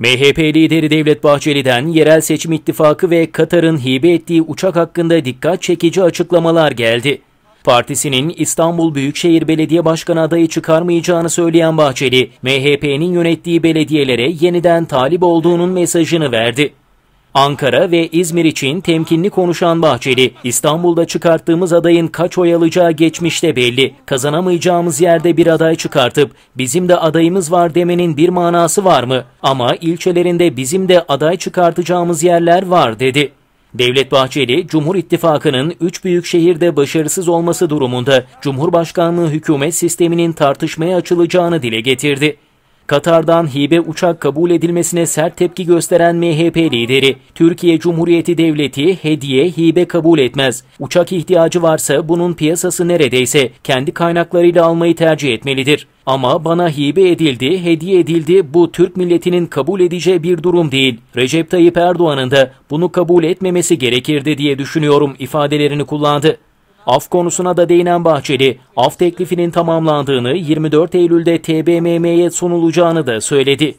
MHP lideri Devlet Bahçeli'den yerel seçim ittifakı ve Katar'ın hibe ettiği uçak hakkında dikkat çekici açıklamalar geldi. Partisinin İstanbul Büyükşehir Belediye Başkanı adayı çıkarmayacağını söyleyen Bahçeli, MHP'nin yönettiği belediyelere yeniden talip olduğunun mesajını verdi. Ankara ve İzmir için temkinli konuşan Bahçeli, İstanbul'da çıkarttığımız adayın kaç oy alacağı geçmişte belli. Kazanamayacağımız yerde bir aday çıkartıp bizim de adayımız var demenin bir manası var mı? Ama ilçelerinde bizim de aday çıkartacağımız yerler var dedi. Devlet Bahçeli, Cumhur İttifakı'nın 3 büyük şehirde başarısız olması durumunda Cumhurbaşkanlığı hükümet sisteminin tartışmaya açılacağını dile getirdi. Katar'dan hibe uçak kabul edilmesine sert tepki gösteren MHP lideri, Türkiye Cumhuriyeti Devleti hediye hibe kabul etmez. Uçak ihtiyacı varsa bunun piyasası neredeyse kendi kaynaklarıyla almayı tercih etmelidir. Ama bana hibe edildi, hediye edildi bu Türk milletinin kabul edeceği bir durum değil. Recep Tayyip Erdoğan'ın da bunu kabul etmemesi gerekirdi diye düşünüyorum ifadelerini kullandı. Af konusuna da değinen Bahçeli, af teklifinin tamamlandığını 24 Eylül'de TBMM'ye sunulacağını da söyledi.